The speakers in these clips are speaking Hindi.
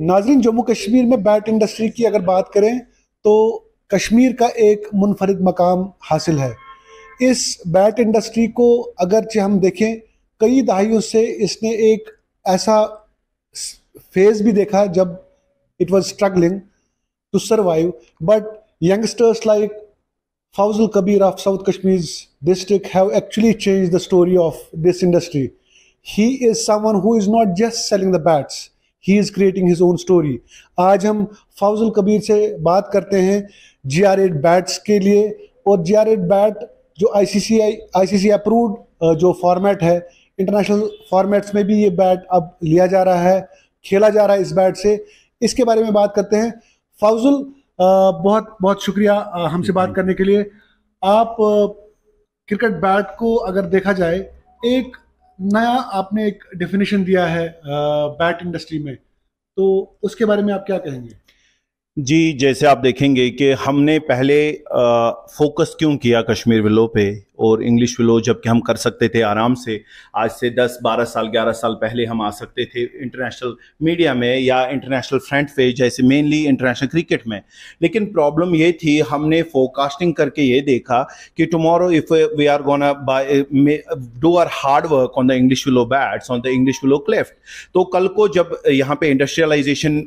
नाजरीन जम्मू कश्मीर में बैट इंडस्ट्री की अगर बात करें तो कश्मीर का एक मुनफरद मकाम हासिल है इस बैट इंडस्ट्री को अगरचे हम देखें कई दहाइयों से इसने एक ऐसा फेज़ भी देखा जब it was struggling to survive but youngsters like Fauzul Kabir of south Kashmir district have actually change the story of this industry he is someone who is not just selling the bats he is creating his own story आज हम फाउजुल कबीर से बात करते हैं जी आर एड बैट्स के लिए और जी आर एड बैट जो I C C I I C C approved जो फॉर्मेट है इंटरनेशनल फॉर्मेट्स में भी ये बैट अब लिया जा रहा है खेला जा रहा है इस बैट से इसके बारे में बात करते हैं फाउजुल बहुत बहुत शुक्रिया हमसे बात करने के लिए आप क्रिकेट बैट को अगर देखा जाए एक नया आपने एक डेफिनेशन दिया है बैट इंडस्ट्री में तो उसके बारे में आप क्या कहेंगे जी जैसे आप देखेंगे कि हमने पहले फोकस क्यों किया कश्मीर विलो पे और इंग्लिश विलो जबकि हम कर सकते थे आराम से आज से 10 12 साल 11 साल पहले हम आ सकते थे इंटरनेशनल मीडिया में या इंटरनेशनल फ्रंट पे जैसे मेनली इंटरनेशनल क्रिकेट में लेकिन प्रॉब्लम ये थी हमने फोकास्टिंग करके ये देखा कि tomorrow if we are gonna do our hard work on the English willow bats on the English willow cleft तो कल को जब यहाँ पे इंडस्ट्रियलाइजेशन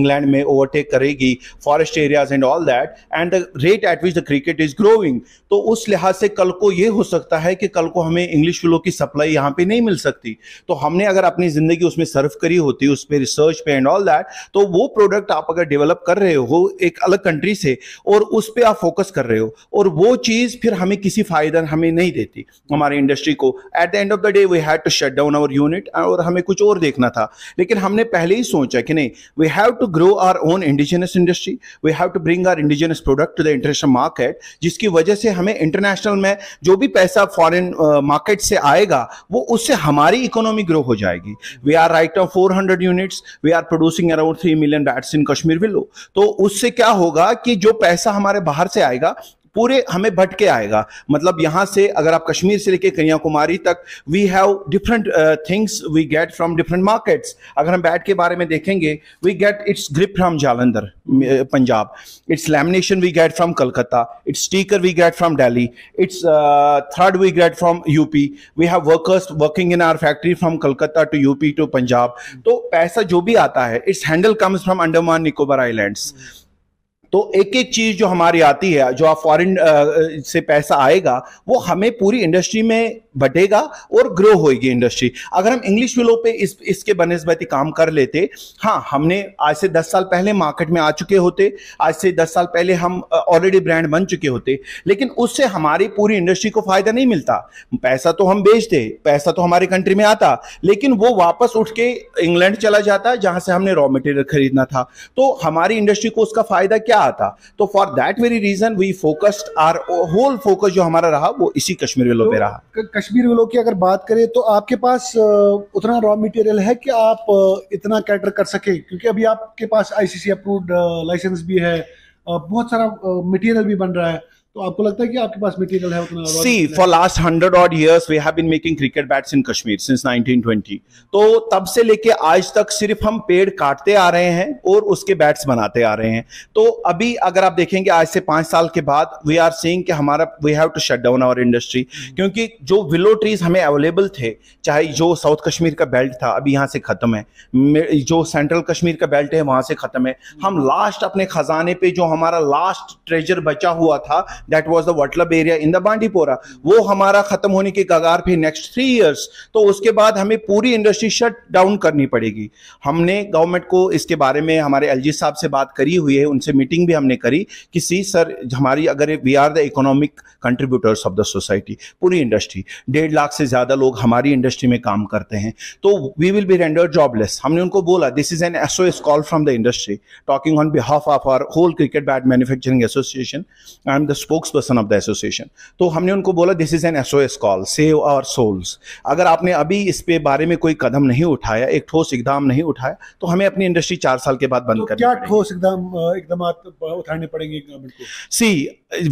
इंग्लैंड eh, में ओवरटेक करेगी forest areas and all that and the rate at which the cricket is growing तो उस लिहाज से कल को ये हो सकता है कि कल को हमें इंग्लिश फ्लो की सप्लाई यहाँ पे नहीं मिल सकती तो हमने अगर अपनी ज़िंदगी उसमें सर्व करी होती उस पर रिसर्च पे एंड ऑल दैट तो वो प्रोडक्ट आप अगर डेवलप कर रहे हो एक अलग कंट्री से और उस पर आप फोकस कर रहे हो और वो चीज़ फिर हमें किसी फ़ायदा हमें नहीं देती हमारे इंडस्ट्री को at the end of the day we had to shut down our unit और हमें कुछ और देखना था लेकिन हमने पहले ही सोचा कि नहीं we have to grow our own indigenous industry we have to bring our indigenous product to the international market जिसकी वजह से हमें इंटरनेशनल में जो जो भी पैसा फॉरेन मार्केट uh, से आएगा वो उससे हमारी इकोनॉमी ग्रो हो जाएगी we are right of four hundred units we are producing around three million bats in Kashmir willow तो उससे क्या होगा कि जो पैसा हमारे बाहर से आएगा पूरे हमें भटके आएगा मतलब यहाँ से अगर आप कश्मीर से लेके कन्याकुमारी तक we have different things we get from different markets अगर हम बैट के बारे में देखेंगे we get its grip from Jalandhar uh, Punjab its lamination we get from Calcutta its sticker we get from Delhi its thread we get from UP we have workers working in our factory from Calcutta to UP to Punjab तो पैसा जो भी आता है its handle comes from Andaman Nicobar islands तो एक एक चीज जो हमारी आती है जो आप फॉरेन से पैसा आएगा वो हमें पूरी इंडस्ट्री में बढ़ेगा और ग्रो होगी इंडस्ट्री अगर हम इंग्लिश विलो पे इस इसके बनस्बती काम कर लेते हाँ हमने आज से दस साल पहले मार्केट में आ चुके होते आज से दस साल पहले हम ऑलरेडी ब्रांड बन चुके होते लेकिन उससे हमारी पूरी इंडस्ट्री को फायदा नहीं मिलता पैसा तो हम बेचते पैसा तो हमारे कंट्री में आता लेकिन वो वापस उठ के इंग्लैंड चला जाता जहां से हमने रॉ मटेरियल खरीदना था तो हमारी इंडस्ट्री को उसका फायदा क्या आता तो for that very reason we focused our whole focus जो हमारा रहा वो इसी कश्मीर विलो पे तो रहा कश्मीर वालों की अगर बात करें तो आपके पास उतना रॉ मटेरियल है कि आप इतना कैटर कर सकें क्योंकि अभी आपके पास आईसीसी अप्रूव्ड लाइसेंस भी है बहुत सारा मटेरियल भी बन रहा है तो आपको लगता है कि आपके पास मटेरियल है उतना see for last hundred odd years we have been making cricket bats in Kashmir since 1920 तो तब से लेके आज तक सिर्फ हम पेड़ काटते आ रहे हैं और उसके बैट्स बनाते आ रहे हैं तो अभी अगर आप देखेंगे आज से पांच साल के बाद वी आर सीइंग कि हमारा we have to shut down our industry क्योंकि जो विलो ट्रीज हमें अवेलेबल थे चाहे जो साउथ कश्मीर का बेल्ट था अभी यहाँ से खत्म है जो सेंट्रल कश्मीर का बेल्ट है वहां से खत्म है हम लास्ट अपने खजाने पे जो हमारा लास्ट ट्रेजर बचा हुआ था that was the Watlab area in the Bandipora वो हमारा खत्म होने की कगार पे नेक्स्ट थ्री ईयर्स तो उसके बाद हमें पूरी इंडस्ट्री शट डाउन करनी पड़ेगी हमने गवर्नमेंट को इसके बारे में हमारे एल साहब से बात करी हुई है उनसे मीटिंग भी हमने करी कि सी सर हमारी अगर we are the economic contributors of the society पूरी इंडस्ट्री डेढ़ लाख से ज़्यादा लोग हमारी इंडस्ट्री में काम करते हैं तो we will be render jobless हमने उनको बोला this is an S O S call from the industry talking on behalf of our whole cricket bat manufacturing association I am the spokesperson of the association तो हमने उनको बोला this is an S O S call save our souls अगर आपने अभी इस पे बारे में कोई कदम नहीं उठाया एक ठोस इकदाम नहीं उठाया तो हमें अपनी इंडस्ट्री चार साल के बाद बंद तो क्या ठोस इकदाम इकदाम उठाने पड़ेंगे सी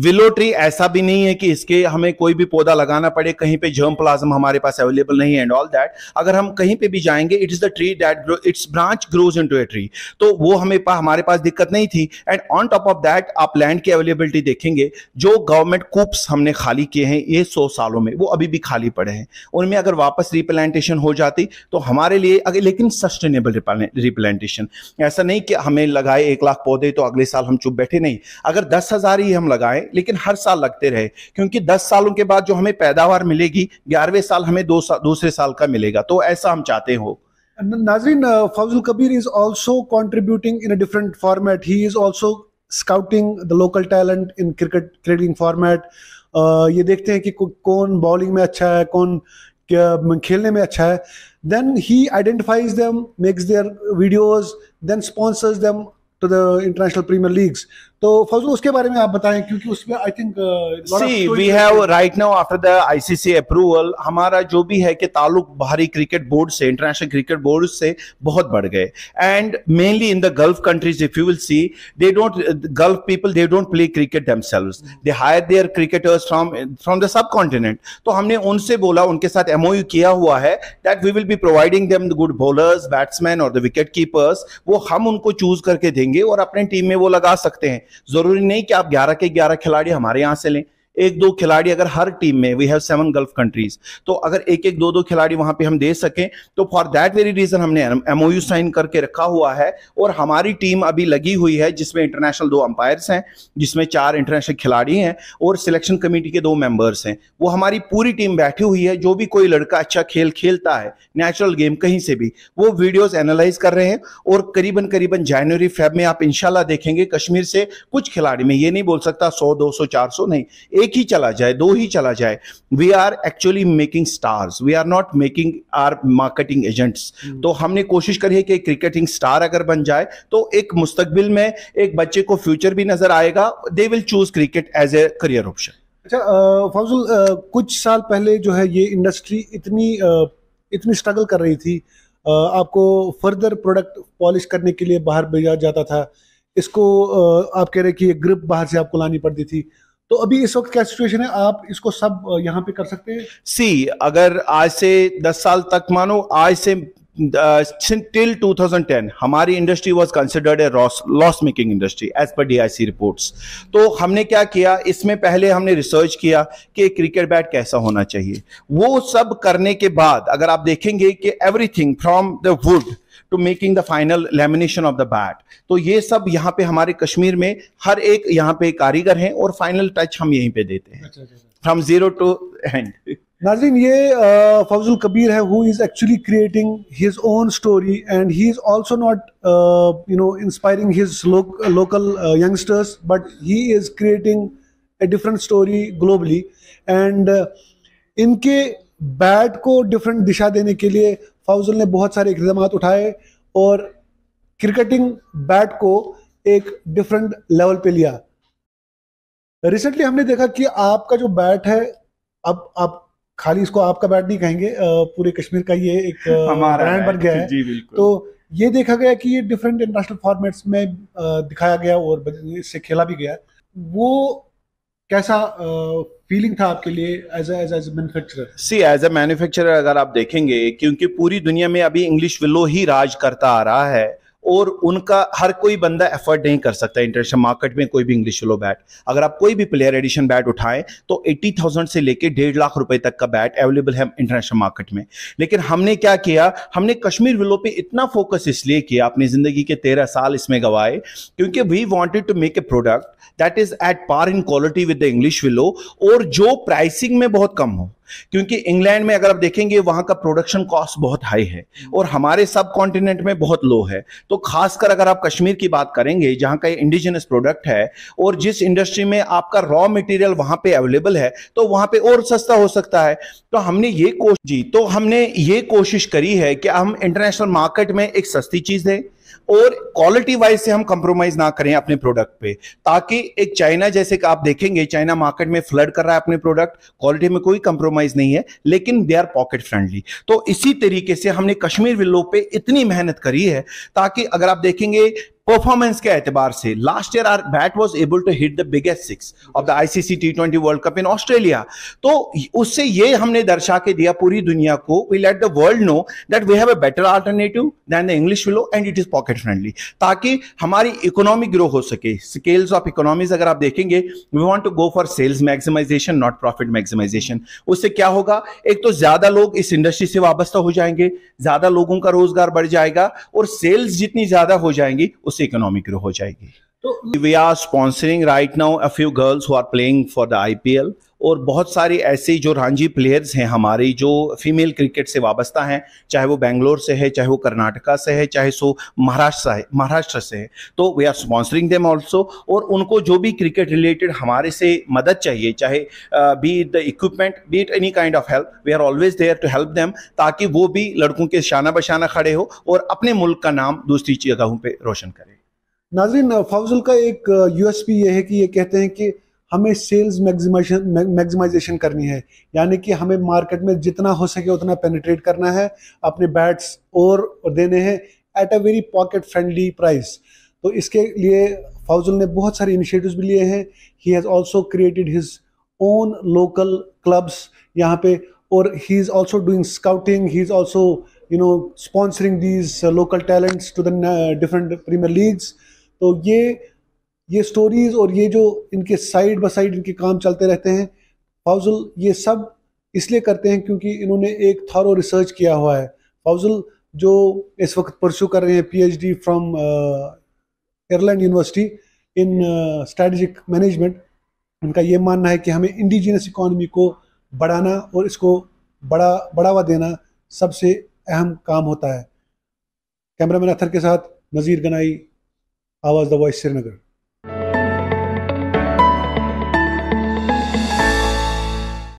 विलो ट्री ऐसा भी नहीं है कि इसके हमें कोई भी पौधा लगाना पड़े कहीं पे जर्म प्लाज्म हमारे पास अवेलेबल नहीं है एंड ऑल दैट अगर हम कहीं पे भी जाएंगे it is the tree that grow its branch grows into a tree तो वो हमें पा, हमारे पास दिक्कत नहीं थी and on top of that आप लैंड की अवेलेबिलिटी देखेंगे जो गवर्नमेंट कूप्स हमने खाली किए हैं ये सौ सालों में वो अभी भी खाली पड़े हैं उनमें अगर वापस रिप्लांटेशन हो जाती तो हमारे लिए अगर लेकिन सस्टेनेबल रिप्लांटेशन ऐसा नहीं कि हमें लगाए एक लाख पौधे तो अगले साल हम चुप बैठे नहीं अगर दस हजार ही हम लगाएं लेकिन हर साल लगते रहे क्योंकि दस सालों के बाद जो हमें पैदावार मिलेगी ग्यारहवें साल हमें दो सा, दूसरे साल का मिलेगा तो ऐसा हम चाहते हो नाजरीन uh, Kabir is also contributing in in a different format. He scouting the local talent in cricket cricketing format ये देखते हैं कि कौन बॉलिंग में अच्छा है कौन खेलने में अच्छा है then he identifies them makes their videos then sponsors them to the international premier leagues तो फजल उसके बारे में आप बताएं क्योंकि उसमें I think see we have right now after the ICC approval हमारा जो भी है कि ताल्लुक बाहरी क्रिकेट बोर्ड से इंटरनेशनल क्रिकेट बोर्ड से बहुत बढ़ गए and mainly in the gulf countries if you will see they don't gulf people they don't play cricket themselves they hire their cricketers from from the subcontinent तो हमने उनसे बोला उनके साथ एमओयू किया हुआ है that we will be providing them good bowlers batsmen और द विकेट कीपर्स वो हम उनको चूज करके देंगे और अपने टीम में वो लगा सकते हैं जरूरी नहीं कि आप ग्यारह के ग्यारह खिलाड़ी हमारे यहां से लें एक दो खिलाड़ी अगर हर टीम में we have seven gulf countries तो अगर एक एक दो दो खिलाड़ी वहां पे हम दे सकें तो फॉर दैट वेरी रीजन हमने एमओयू साइन करके रखा हुआ है और हमारी टीम अभी लगी हुई है जिसमें इंटरनेशनल दो अंपायर्स हैं जिसमें चार इंटरनेशनल खिलाड़ी हैं और सिलेक्शन कमेटी के दो मेंबर्स हैं वो हमारी पूरी टीम बैठी हुई है जो भी कोई लड़का अच्छा खेल खेलता है नेचुरल गेम कहीं से भी वो वीडियोस एनालाइज कर रहे हैं और करीबन करीबन जनवरी फेब में आप इंशाल्लाह देखेंगे कश्मीर से कुछ खिलाड़ी में ये नहीं बोल सकता सौ चार सौ नहीं एक ही चला जाए दो ही चला जाए we are actually making stars we are not making our marketing agents तो हमने कोशिश करी है कि क्रिकेटिंग स्टार अगर बन जाए तो एक मुस्तकबिल में एक बच्चे को फ्यूचर भी नजर आएगा they will choose cricket as a career option अच्छा फाउजुल कुछ साल पहले जो है ये इंडस्ट्री इतनी आ, इतनी स्ट्रगल कर रही थी आ, आपको फर्दर प्रोडक्ट पॉलिश करने के लिए बाहर भेजा जाता था इसको आ, आप कह रहे कि ये ग्रिप बाहर से आपको लानी पड़ती थी तो अभी इस वक्त क्या सिचुएशन है आप इसको सब यहाँ पे कर सकते हैं सी अगर आज से दस साल तक मानो आज से टिल 2010 हमारी industry was considered a loss making industry as per DIC report तो हमने क्या किया इसमें पहले हमने रिसर्च किया कि क्रिकेट बैट कैसा होना चाहिए वो सब करने के बाद अगर आप देखेंगे कि everything from the wood to making the final lamination of the bat तो ये सब यहाँ पे हमारे कश्मीर में हर एक यहाँ पे कारीगर हैं और फाइनल टच हम यहीं पे देते हैं फ्रॉम जीरो टू एंड नाजरीन ये फौजुल कबीर है who is actually creating his own story and he is also not you know inspiring his local youngsters but he is creating a different story globally and इनके बैट को डिफरेंट दिशा देने के लिए फाउजल ने बहुत सारे इकदाम उठाए और क्रिकेटिंग बैट को एक डिफरेंट लेवल पे लिया रिसेंटली हमने देखा कि आपका जो बैट है अब आप खाली इसको आपका बैट नहीं कहेंगे पूरे कश्मीर का ये एक ब्रांड बन गया है तो ये देखा गया कि ये डिफरेंट इंटरनेशनल फॉर्मेट्स में दिखाया गया और इससे खेला भी गया वो कैसा फीलिंग uh, था आपके लिए as as as manufacturer see as a manufacturer अगर आप देखेंगे क्योंकि पूरी दुनिया में अभी इंग्लिश विलो ही राज करता आ रहा है और उनका हर कोई बंदा एफर्ट नहीं कर सकता इंटरनेशनल मार्केट में कोई भी इंग्लिश लो बैट अगर आप कोई भी प्लेयर एडिशन बैट उठाएं तो 80,000 से लेकर डेढ़ लाख रुपए तक का बैट अवेलेबल है इंटरनेशनल मार्केट में लेकिन हमने क्या किया हमने कश्मीर विलो पे इतना फोकस इसलिए किया अपनी जिंदगी के तेरह साल इसमें गवाए क्योंकि we wanted to make a product that is at par in quality with the English willow और जो प्राइसिंग में बहुत कम हो क्योंकि इंग्लैंड में अगर आप देखेंगे वहां का प्रोडक्शन कॉस्ट बहुत हाई है और हमारे सब कॉन्टिनेंट में बहुत लो है तो खासकर अगर आप कश्मीर की बात करेंगे जहां का इंडिजिनस प्रोडक्ट है और जिस इंडस्ट्री में आपका रॉ मटेरियल वहां पे अवेलेबल है तो वहां पे और सस्ता हो सकता है तो हमने ये कोशिश जी तो हमने ये कोशिश करी है कि हम इंटरनेशनल मार्केट में एक सस्ती चीज दें और क्वालिटी वाइज से हम कंप्रोमाइज ना करें अपने प्रोडक्ट पे ताकि एक चाइना जैसे कि आप देखेंगे चाइना मार्केट में फ्लड कर रहा है अपने प्रोडक्ट क्वालिटी में कोई कंप्रोमाइज नहीं है लेकिन दे आर पॉकेट फ्रेंडली तो इसी तरीके से हमने कश्मीर विल्लो पे इतनी मेहनत करी है ताकि अगर आप देखेंगे परफॉर्मेंस के एतबार से last year our bat was able to hit the biggest six of the ICC T twenty world cup in Australia तो उससे ये हमने दर्शा के दिया पूरी दुनिया को we let the world know that we have a better alternative than the English willow and it is pocket friendly ताकि हमारी इकोनॉमी ग्रो हो सके स्केल्स ऑफ इकोनॉमीज अगर आप देखेंगे we want to go for sales maximization not profit maximization उससे क्या होगा एक तो ज्यादा लोग इस इंडस्ट्री से वाबस्ता हो जाएंगे ज्यादा लोगों का रोजगार बढ़ जाएगा और सेल्स जितनी ज्यादा हो जाएंगी उस से इकोनॉमी ग्रो हो जाएगी तो we are sponsoring right now a few girls who are playing for the IPL और बहुत सारी ऐसे जो रांझी प्लेयर्स हैं हमारी जो फीमेल क्रिकेट से वाबस्ता हैं चाहे वो बेंगलोर से है चाहे वो कर्नाटका से है चाहे सो महाराष्ट्र है महाराष्ट्र से है तो we are sponsoring them also और उनको जो भी क्रिकेट रिलेटेड हमारे से मदद चाहिए चाहे be the equipment be it any kind of help we are always there to help them ताकि वो भी लड़कों के शाना बशाना खड़े हो और अपने मुल्क का नाम दूसरी जगहों पर रोशन करें नाजरीन फौजुल का एक यूएसपी ये है कि ये कहते हैं कि हमें सेल्स मैक्सिमाइजेशन मैक्सिमाइजेशन करनी है यानी कि हमें मार्केट में जितना हो सके उतना पेनिट्रेट करना है अपने बैट्स और देने हैं at a very pocket friendly price तो इसके लिए फौजल ने बहुत सारे इनिशिएटिव्स भी लिए हैं he has also created his own local clubs यहाँ पे और he is also doing scouting he is also you know sponsoring these local talents to the different premier leagues तो ये ये स्टोरीज़ और ये जो इनके साइड बाय साइड इनके काम चलते रहते हैं फौज़ुल ये सब इसलिए करते हैं क्योंकि इन्होंने एक थारो रिसर्च किया हुआ है फौज़ुल जो इस वक्त परसू कर रहे हैं PhD from Ireland university in strategic management उनका ये मानना है कि हमें इंडिजिनस इकॉनमी को बढ़ाना और इसको बड़ा बढ़ावा देना सबसे अहम काम होता है कैमरामैन अथर के साथ नज़ीर गनाई आवाज़ द वॉइस श्रीनगर